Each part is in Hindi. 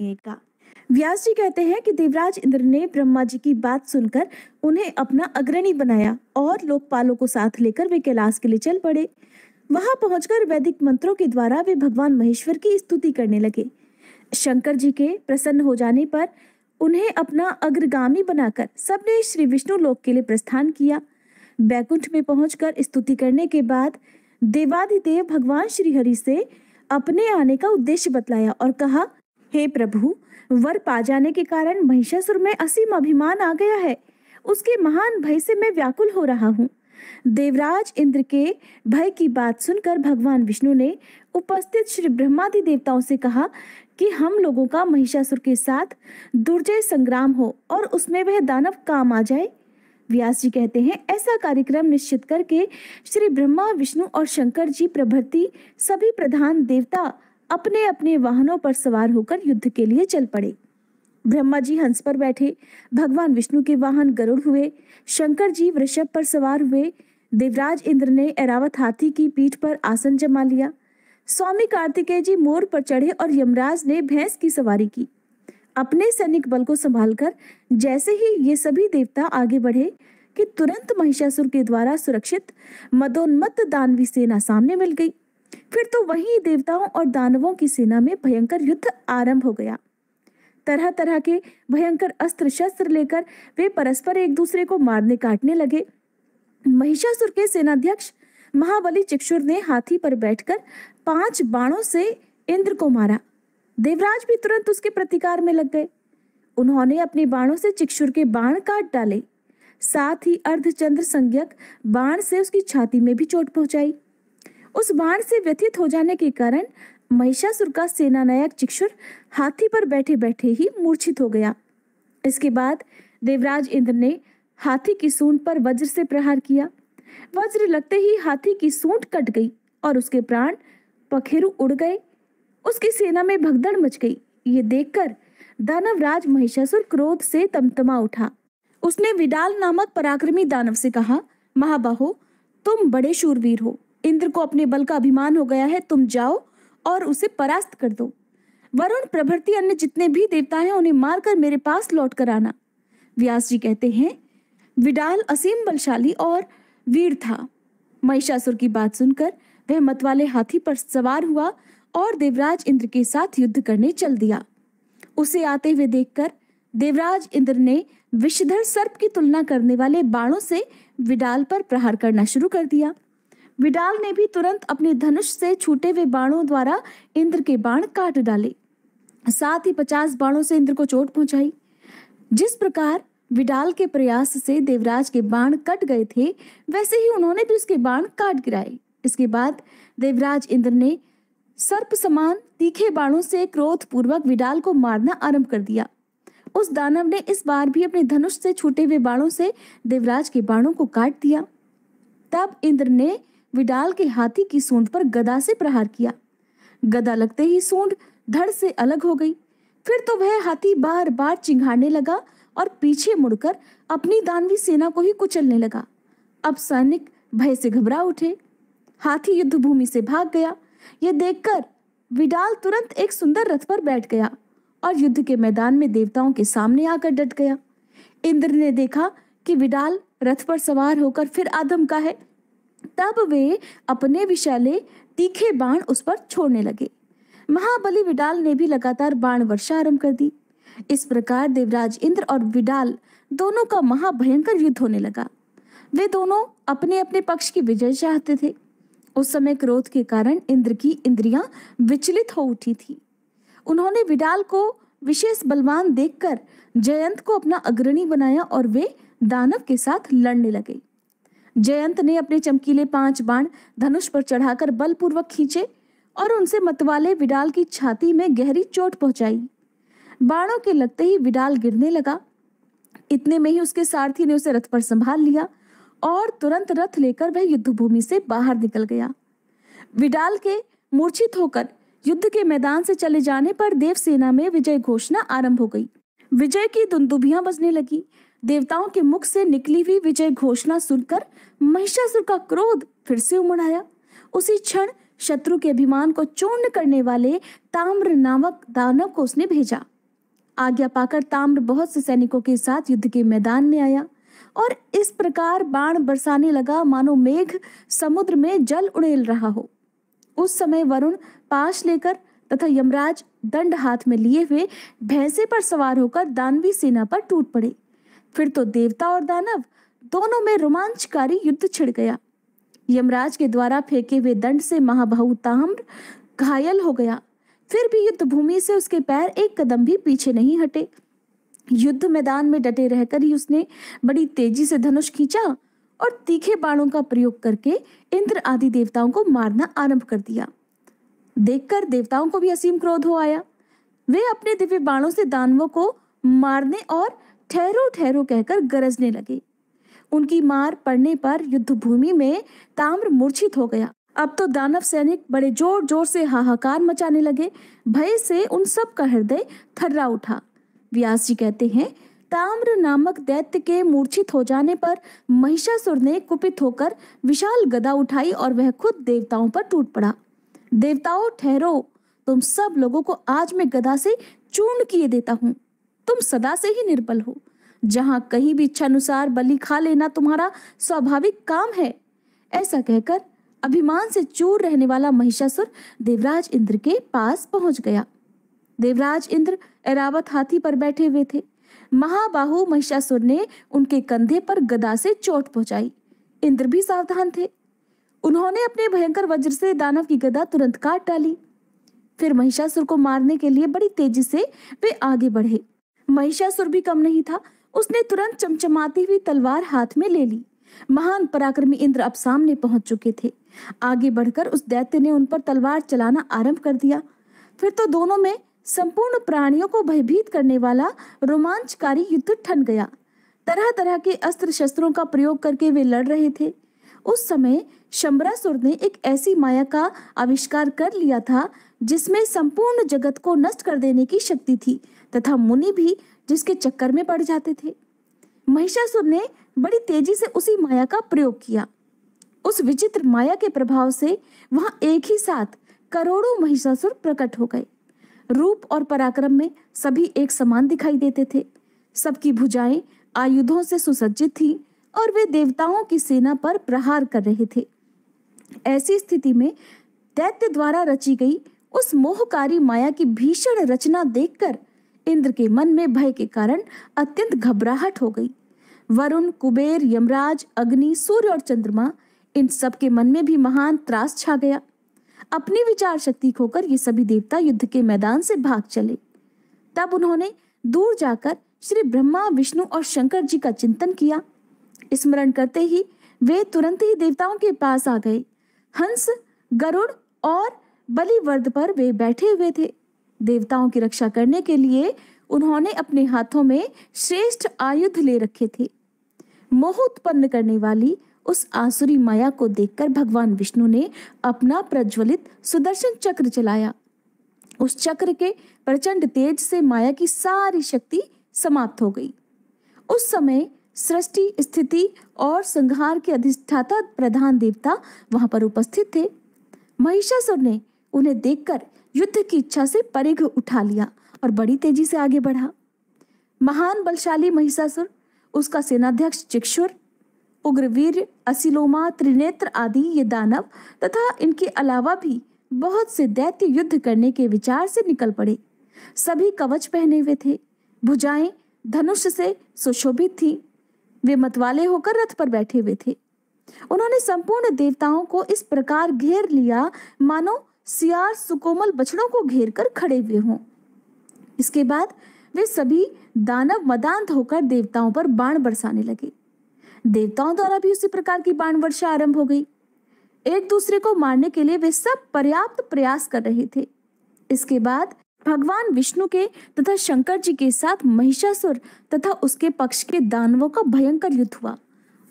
का व्यास जी कहते हैं कि देवराज इंद्र ने ब्रह्मा जी की बात सुनकर उन्हें अपना अग्रणी बनाया और लोकपालों को साथ लेकर वे कैलाश के लिए चल पड़े वहां पहुंचकर वैदिक मंत्रों के द्वारा वे भगवान महेश्वर की स्तुति करने लगे शंकर जी के प्रसन्न हो जाने पर उन्हें अपना अग्रगामी बनाकर सबने श्री विष्णु लोक के लिए प्रस्थान किया बैकुंठ में पहुंचकर स्तुति करने के बाद देवादिदेव भगवान श्री हरि से अपने आने का उद्देश्य बतलाया और कहा हे प्रभु वर पा जाने के कारण महिषासुर में असीम अभिमान आ गया है उसके महान भय से मैं व्याकुल हो रहा हूँ देवराज इंद्र के भय की बात सुनकर भगवान विष्णु ने उपस्थित श्री ब्रह्मादि देवताओं से कहा कि हम लोगों का महिषासुर के साथ दुर्जय संग्राम हो और उसमें वह दानव काम आ जाए व्यास जी कहते हैं ऐसा कार्यक्रम निश्चित करके श्री ब्रह्मा विष्णु और शंकर जी प्रभृति सभी प्रधान देवता अपने अपने वाहनों पर सवार होकर युद्ध के लिए चल पड़े ब्रह्मा जी हंस पर बैठे भगवान विष्णु के वाहन गरुड़ हुए शंकर जी वृषभ पर सवार हुए देवराज इंद्र ने एरावत हाथी की पीठ पर आसन जमा लिया स्वामी कार्तिकेय जी मोर पर चढ़े और यमराज ने भैंस की सवारी की अपने सैनिक बल को संभालकर जैसे ही ये सभी देवता आगे बढ़े कि तुरंत महिषासुर के द्वारा सुरक्षित मदोन्मत्त दानवी सेना सामने मिल गई फिर तो वही देवताओं और दानवों की सेना में भयंकर युद्ध आरंभ हो गया तरह तरह के भयंकर अस्त्र शस्त्र लेकर वे परस्पर एक दूसरे को मारने काटने लगे महिषासुर के सेनाध्यक्ष महाबली चिक्षुर ने हाथी पर बैठकर पांच बाणों से इंद्र को मारा देवराज भी तुरंत उसके प्रतिकार में लग गए उन्होंने अपने बाणों से चिक्षुर के बाण काट डाले साथ ही अर्धचंद्र संज्ञक बाण से उसकी छाती में भी चोट पहुंचाई उस बाण से व्यथित हो जाने के कारण महिषासुर का नायक चिक्षुर हाथी पर बैठे बैठे ही मूर्छित हो गया इसके बाद देवराज इंद्र ने हाथी की सूंड पर वज्र से प्रहार किया वज्र लगते ही हाथी की सूंड कट गई और उसके प्राण पखेरु उड़ गए उसकी सेना में भगदड़ मच गई ये देखकर दानवराज महिषासुर क्रोध से तमतमा उठा उसने विडाल नामक पराक्रमी दानव से कहा महाबाहो तुम बड़े शूरवीर हो इंद्र को अपने बल का अभिमान हो गया है तुम जाओ और उसे परास्त कर दो वरुण प्रभृति अन्य जितने भी देवता हैं उन्हें मारकर मेरे पास लौट कर आना व्यास जी कहते हैं विडाल असीम बलशाली और वीर था महिषासुर की बात सुनकर वह मतवाले हाथी पर सवार हुआ और देवराज इंद्र के साथ युद्ध करने चल दिया उसे आते हुए देखकर देवराज इंद्र ने विषधर सर्प की तुलना करने वाले बाणों से विडाल पर प्रहार करना शुरू कर दिया विडाल ने भी तुरंत अपने धनुष से छूटे हुए बाणों द्वारा इंद्र के बाण काट डाले साथ ही पचास बाणों से इंद्र को चोट पहुंचाई जिस प्रकार विडाल के प्रयास से देवराज के बाण कट गए थे वैसे ही उन्होंने भी उसके बाण काट गिराए इसके बाद देवराज इंद्र ने सर्प समान तीखे बाणों से क्रोध पूर्वक विडाल को मारना आरंभ कर दिया उस दानव ने इस बार भी अपने धनुष से छूटे हुए बाणों से देवराज के बाणों को काट दिया तब इंद्र ने विडाल के हाथी की सूंड पर गदा से प्रहार किया गदा लगते ही सूंड धड़ से अलग हो गई फिर तो वह हाथी बार बार चिंघाड़ने लगा और पीछे मुड़कर अपनी दानवी सेना को ही कुचलने लगा अब सैनिक भय से घबरा उठे हाथी युद्ध भूमि से भाग गया यह देखकर विडाल तुरंत एक सुंदर रथ पर बैठ गया और युद्ध के मैदान में देवताओं के सामने आकर डट गया इंद्र ने देखा कि विडाल रथ पर सवार होकर फिर आदम का है तब वे अपने विशाले तीखे बाण उस पर छोड़ने लगे महाबली विडाल ने भी लगातार बाण वर्षा आरंभ कर दी इस प्रकार देवराज इंद्र और विडाल दोनों का महाभयंकर युद्ध होने लगा वे दोनों अपने अपने पक्ष की विजय चाहते थे उस समय क्रोध के कारण इंद्र की इंद्रियां विचलित हो उठी थी उन्होंने विडाल को विशेष बलवान देखकर जयंत को अपना अग्रणी बनाया और वे दानव के साथ लड़ने लगे जयंत ने अपने चमकीले पांच बाण धनुष पर चढ़ाकर बलपूर्वक खींचे और उनसे मतवाले विडाल की छाती में गहरी चोट पहुंचाई बाणों के लगते ही विडाल गिरने लगा इतने में ही उसके सारथी ने उसे रथ पर संभाल लिया और तुरंत रथ लेकर वह युद्ध भूमि से बाहर निकल गया विडाल के मूर्छित होकर युद्ध के मैदान से चले जाने पर देवसेना में विजय घोषणा आरंभ हो गई विजय की दुंदुभियां बजने लगी देवताओं के मुख से निकली हुई विजय घोषणा सुनकर महिषासुर का क्रोध फिर से उमड़ आया उसी क्षण शत्रु के अभिमान को चूर्ण करने वाले ताम्र नामक दानव को उसने भेजा आज्ञा पाकर ताम्र बहुत से सैनिकों के साथ युद्ध के मैदान में आया और इस प्रकार बाण बरसाने लगा मानो मेघ समुद्र में जल उड़ेल रहा हो उस समय वरुण पाश लेकर तथा यमराज दंड हाथ में लिए हुए भैंसे पर सवार होकर दानवी सेना पर टूट पड़े फिर तो देवता और दानव दोनों में रोमांचकारी युद्ध छिड़ गया यमराज के द्वारा फेंके हुए दंड से महाबाहु ताम्र घायल हो गया फिर भी युद्ध भूमि से उसके पैर एक कदम भी पीछे नहीं हटे युद्ध मैदान में डटे रहकर ही उसने बड़ी तेजी से धनुष खींचा और तीखे बाणों का प्रयोग करके इंद्र आदि देवताओं को मारना आरंभ कर दिया देखकर देवताओं को भी असीम क्रोध हो आया वे अपने दिव्य बाणों से दानवों को मारने और ठहरो ठहरो कहकर गरजने लगे उनकी मार पड़ने पर युद्ध भूमि में ताम्र मूर्छित हो गया अब तो दानव सैनिक बड़े जोर जोर से हाहाकार मचाने लगे भय से उन सब का हृदय थर्रा उठा व्यास जी कहते हैं ताम्र नामक दैत्य के मूर्छित हो जाने पर महिषासुर ने कुपित होकर विशाल गदा उठाई और वह खुद देवताओं पर टूट पड़ा देवताओं ठहरो तुम सब लोगों को आज मैं गदा से चूर्ण किए देता हूँ तुम सदा से ही निर्बल हो जहां कहीं भी इच्छा अनुसार बलि खा लेना तुम्हारा स्वाभाविक काम है ऐसा कहकर अभिमान से चूर रहने वाला महिषासुर देवराज इंद्र के पास पहुंच गया देवराज इंद्र एरावत हाथी पर बैठे हुए थे महाबाहु महिषासुर ने उनके कंधे पर गदा से चोट पहुंचाई इंद्र भी सावधान थे उन्होंने अपने भयंकर वज्र से दानव की गदा तुरंत काट डाली फिर महिषासुर को मारने के लिए बड़ी तेजी से वे आगे बढ़े महिषासुर भी कम नहीं था उसने तुरंत चमचमाती हुई तलवार हाथ में ले ली महान पराक्रमी इंद्र अब सामने पहुंच चुके थे आगे बढ़कर उस दैत्य ने उन पर तलवार चलाना आरंभ कर दिया फिर तो दोनों में संपूर्ण प्राणियों को भयभीत करने वाला रोमांचकारी युद्ध ठन गया तरह तरह के अस्त्र शस्त्रों का प्रयोग करके वे लड़ रहे थे उस समय शंबरासुर ने एक ऐसी माया का आविष्कार कर लिया था जिसमें संपूर्ण जगत को नष्ट कर देने की शक्ति थी तथा मुनि भी जिसके चक्कर में पड़ जाते थे महिषासुर ने बड़ी तेजी से उसी माया का प्रयोग किया उस विचित्र माया के प्रभाव से वहां एक ही साथ करोड़ों महिषासुर प्रकट हो गए रूप और पराक्रम में सभी एक समान दिखाई देते थे सबकी भुजाएं आयुधों से सुसज्जित थीं और वे देवताओं की सेना पर प्रहार कर रहे थे ऐसी स्थिति में दैत्य द्वारा रची गई उस मोहकारी माया की भीषण रचना देखकर इंद्र के मन में भय के कारण अत्यंत घबराहट हो गई वरुण कुबेर यमराज अग्नि सूर्य और चंद्रमा इन सब के मन में भी महान त्रास छा गया अपनी विचार शक्ति खोकर ये सभी देवता युद्ध के मैदान से भाग चले तब उन्होंने दूर जाकर श्री ब्रह्मा विष्णु और शंकर जी का चिंतन किया स्मरण करते ही वे तुरंत ही देवताओं के पास आ गए हंस गरुड़ और बलिवर्द पर वे बैठे हुए थे देवताओं की रक्षा करने के लिए उन्होंने अपने हाथों में श्रेष्ठ आयुध ले रखे थे मोह उत्पन्न करने वाली उस आसुरी माया को देखकर भगवान विष्णु ने अपना प्रज्वलित सुदर्शन चक्र चलाया उस चक्र के प्रचंड तेज से माया की सारी शक्ति समाप्त हो गई उस समय सृष्टि स्थिति और संहार के अधिष्ठाता प्रधान देवता वहां पर उपस्थित थे महिषासुर ने उन्हें देखकर युद्ध की इच्छा से परिघ उठा लिया और बड़ी तेजी से आगे बढ़ा महान बलशाली महिषासुर उसका सेनाध्यक्ष चिक्षुर उग्रवीर असिलोमा त्रिनेत्र आदि ये दानव तथा इनके अलावा भी बहुत से दैत्य युद्ध करने के विचार से निकल पड़े सभी कवच पहने हुए थे भुजाएं धनुष से सुशोभित थी वे मतवाले होकर रथ पर बैठे हुए थे उन्होंने संपूर्ण देवताओं को इस प्रकार घेर लिया मानो सियार सुकोमल बछड़ों को घेर कर खड़े हुए हों इसके बाद वे सभी दानव मदांत होकर देवताओं पर बाण बरसाने लगे देवताओं द्वारा भी उसी प्रकार की बाण वर्षा आरंभ हो गई एक दूसरे को मारने के लिए वे सब पर्याप्त प्रयास कर रहे थे इसके बाद भगवान विष्णु के तथा शंकर जी के साथ महिषासुर तथा उसके पक्ष के दानवों का भयंकर युद्ध हुआ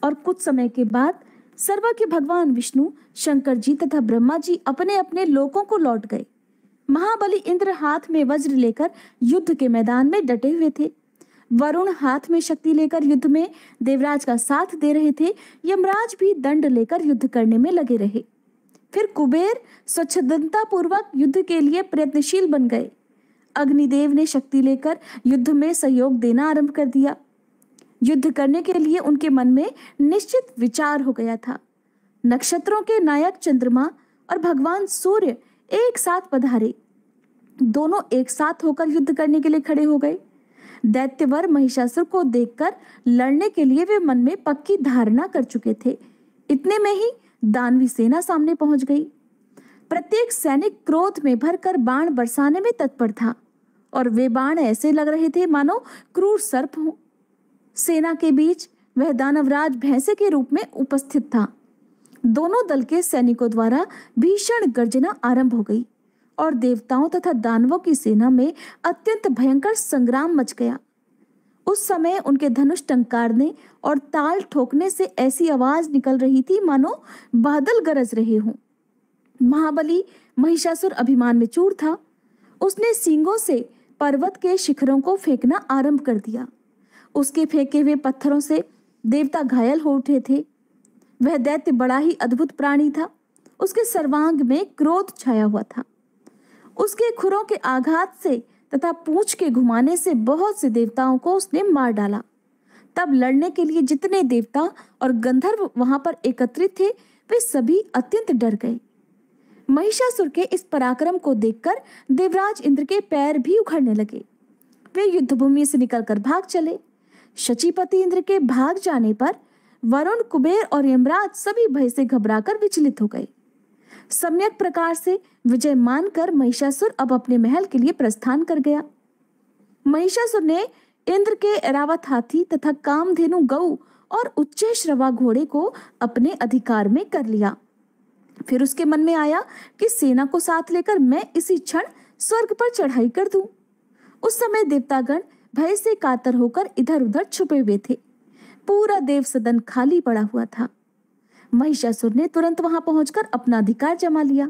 और कुछ समय के बाद सर्वा के भगवान विष्णु शंकर जी तथा ब्रह्मा जी अपने अपने लोकों को लौट गए महाबली इंद्र हाथ में वज्र लेकर युद्ध के मैदान में डटे हुए थे वरुण हाथ में शक्ति लेकर युद्ध में देवराज का साथ दे रहे थे यमराज भी दंड लेकर युद्ध करने में लगे रहे फिर कुबेर स्वच्छता पूर्वक युद्ध के लिए प्रयत्नशील बन गए अग्निदेव ने शक्ति लेकर युद्ध में सहयोग देना आरंभ कर दिया युद्ध करने के लिए उनके मन में निश्चित विचार हो गया था नक्षत्रों के नायक चंद्रमा और भगवान सूर्य एक साथ पधारे दोनों एक साथ होकर युद्ध करने के लिए खड़े हो गए दैत्यवर महिषासुर को देखकर लड़ने के लिए वे मन में पक्की धारणा कर चुके थे इतने में ही दानवी सेना सामने पहुंच गई प्रत्येक सैनिक क्रोध में भरकर बाण बरसाने में तत्पर था और वे बाण ऐसे लग रहे थे मानो क्रूर सर्प हों सेना के बीच वह दानवराज भैंसे के रूप में उपस्थित था दोनों दल के सैनिकों द्वारा भीषण गर्जना आरंभ हो गई और देवताओं तथा दानवों की सेना में अत्यंत भयंकर संग्राम मच गया उस समय उनके धनुष टंकारने और ताल ठोकने से ऐसी आवाज निकल रही थी मानो बादल गरज रहे हों महाबली महिषासुर अभिमान में चूर था उसने सींगों से पर्वत के शिखरों को फेंकना आरंभ कर दिया उसके फेंके हुए पत्थरों से देवता घायल हो उठे थे वह दैत्य बड़ा ही अद्भुत प्राणी था उसके सर्वांग में क्रोध छाया हुआ था उसके खुरों के आघात से तथा पूछ के घुमाने से बहुत से देवताओं को उसने मार डाला तब लड़ने के लिए जितने देवता और गंधर्व वहां पर एकत्रित थे वे सभी अत्यंत डर गए महिषासुर के इस पराक्रम को देखकर देवराज इंद्र के पैर भी उखड़ने लगे वे युद्धभूमि से निकलकर भाग चले शचीपति इंद्र के भाग जाने पर वरुण कुबेर और यमराज सभी भय से घबराकर विचलित हो गए सम्यक प्रकार से विजय मानकर महिषासुर अब अपने महल के लिए प्रस्थान कर गया महिषासुर ने इंद्र के एरावत हाथी तथा कामधेनु गऊ और उच्च श्रवा घोड़े को अपने अधिकार में कर लिया फिर उसके मन में आया कि सेना को साथ लेकर मैं इसी क्षण स्वर्ग पर चढ़ाई कर दूं। उस समय देवतागण भय से कातर होकर इधर उधर छुपे हुए थे पूरा देव सदन खाली पड़ा हुआ था महिषासुर ने तुरंत वहां पहुंचकर अपना अधिकार जमा लिया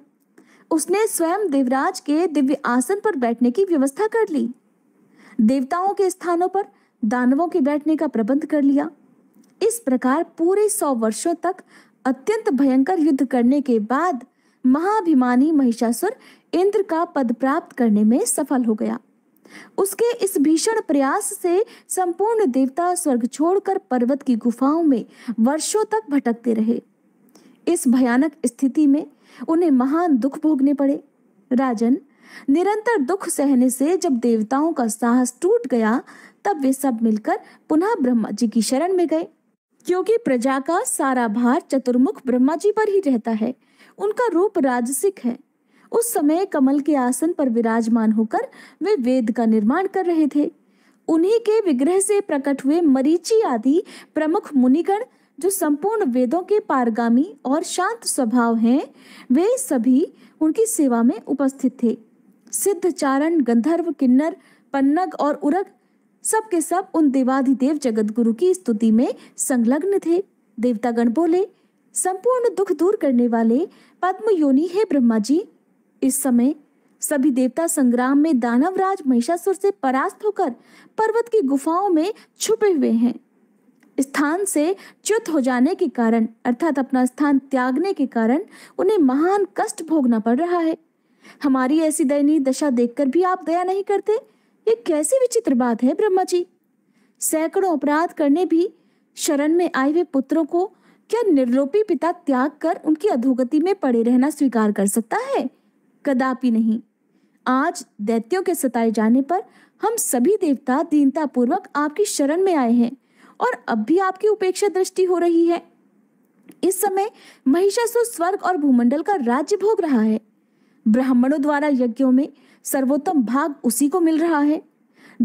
उसने स्वयं देवराज के दिव्य आसन पर बैठने की व्यवस्था कर ली देवताओं के स्थानों पर दानवों के बैठने का प्रबंध कर लिया इस प्रकार पूरे सौ वर्षों तक अत्यंत भयंकर युद्ध करने के बाद महाभिमानी महिषासुर इंद्र का पद प्राप्त करने में सफल हो गया उसके इस भीषण प्रयास से संपूर्ण देवता स्वर्ग छोड़कर पर्वत की गुफाओं में वर्षों तक भटकते रहे इस भयानक स्थिति में उन्हें महान दुख भोगने पड़े राजन निरंतर दुख सहने से जब देवताओं का साहस टूट गया तब वे सब मिलकर पुनः ब्रह्मा जी की शरण में गए क्योंकि प्रजा का सारा भार चतुर्मुख ब्रह्मा जी पर ही रहता है उनका रूप राजसिक है उस समय कमल के आसन पर विराजमान होकर वे वेद का निर्माण कर रहे थे उन्हीं के विग्रह से प्रकट हुए मरीची आदि प्रमुख मुनिगण जो संपूर्ण वेदों के पारगामी और शांत स्वभाव हैं वे सभी उनकी सेवा में उपस्थित थे सिद्ध चारण गंधर्व किन्नर पन्नग और उरग सब के सब उन देवाधिदेव जगतगुरु की स्तुति में संलग्न थे देवतागण बोले संपूर्ण दुख दूर करने वाले पद्म योनि है ब्रह्मा जी इस समय सभी देवता संग्राम में दानवराज महिषासुर से परास्त होकर पर्वत की गुफाओं में छुपे हुए हैं स्थान से च्युत हो जाने के कारण अर्थात अपना स्थान त्यागने के कारण उन्हें महान कष्ट भोगना पड़ रहा है हमारी ऐसी दयनीय दशा देखकर भी आप दया नहीं करते ये कैसी विचित्र बात है ब्रह्मा जी सैकड़ों अपराध करने भी शरण में आए हुए पुत्रों को क्या निर्लोपी पिता त्याग कर उनकी अधोगति में पड़े रहना स्वीकार कर सकता है कदापि नहीं आज दैत्यों के सताए जाने पर हम सभी देवता दीनता पूर्वक आपकी शरण में आए हैं और अब भी आपकी उपेक्षा दृष्टि हो रही है इस समय महिषासुर स्वर्ग और भूमंडल का राज्य भोग रहा है ब्राह्मणों द्वारा यज्ञों में सर्वोत्तम भाग उसी को मिल रहा है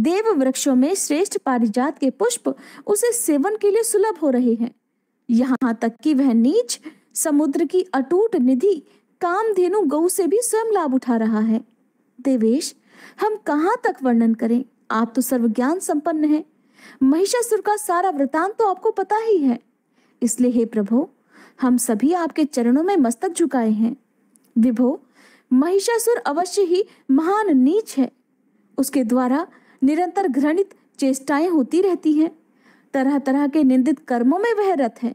देव वृक्षों में श्रेष्ठ पारिजात के पुष्प उसे सेवन के लिए सुलभ हो रहे हैं यहाँ तक कि वह नीच समुद्र की अटूट निधि कामधेनु गौ से भी स्वयं लाभ उठा रहा है देवेश हम कहाँ तक वर्णन करें आप तो सर्वज्ञान संपन्न हैं महिषासुर का सारा वृतांत तो आपको पता ही है इसलिए हे प्रभो हम सभी आपके चरणों में मस्तक झुकाए हैं विभो महिषासुर अवश्य ही महान नीच है उसके द्वारा निरंतर घृणित चेष्टाएं होती रहती हैं तरह तरह के निंदित कर्मों में वह रथ है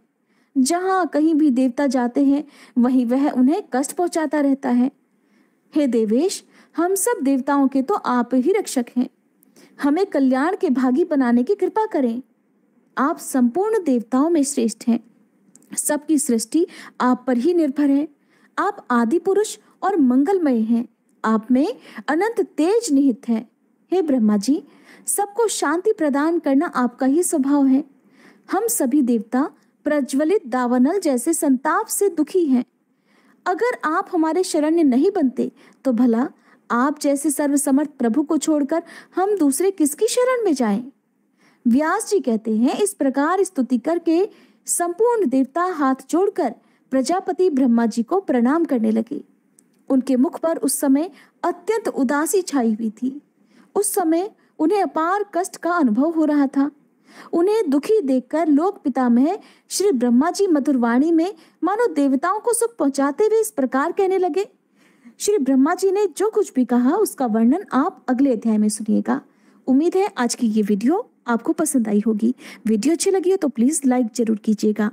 जहां कहीं भी देवता जाते हैं वहीं वह उन्हें कष्ट पहुंचाता रहता है हे देवेश हम सब देवताओं के तो आप ही रक्षक हैं हमें कल्याण के भागी बनाने की कृपा करें आप संपूर्ण देवताओं में श्रेष्ठ हैं सबकी सृष्टि आप पर ही निर्भर है आप आदि पुरुष और मंगलमय हैं आप में अनंत तेज निहित है हे ब्रह्मा जी सबको शांति प्रदान करना आपका ही स्वभाव है हम सभी देवता प्रज्वलित दावनल जैसे संताप से दुखी हैं अगर आप हमारे शरण्य नहीं बनते तो भला आप जैसे सर्वसमर्थ प्रभु को छोड़कर हम दूसरे किसकी शरण में जाएं? व्यास जी कहते हैं इस प्रकार स्तुति करके संपूर्ण देवता हाथ जोड़कर प्रजापति ब्रह्मा जी को प्रणाम करने लगे उनके मुख पर उस समय अत्यंत उदासी छाई हुई थी उस समय उन्हें अपार कष्ट का अनुभव हो रहा था उन्हें दुखी देखकर लोक पितामह श्री ब्रह्मा जी मधुरवाणी में मानो देवताओं को सुख पहुंचाते हुए इस प्रकार कहने लगे श्री ब्रह्मा जी ने जो कुछ भी कहा उसका वर्णन आप अगले अध्याय में सुनिएगा उम्मीद है आज की ये वीडियो आपको पसंद आई होगी वीडियो अच्छी लगी हो तो प्लीज़ लाइक जरूर कीजिएगा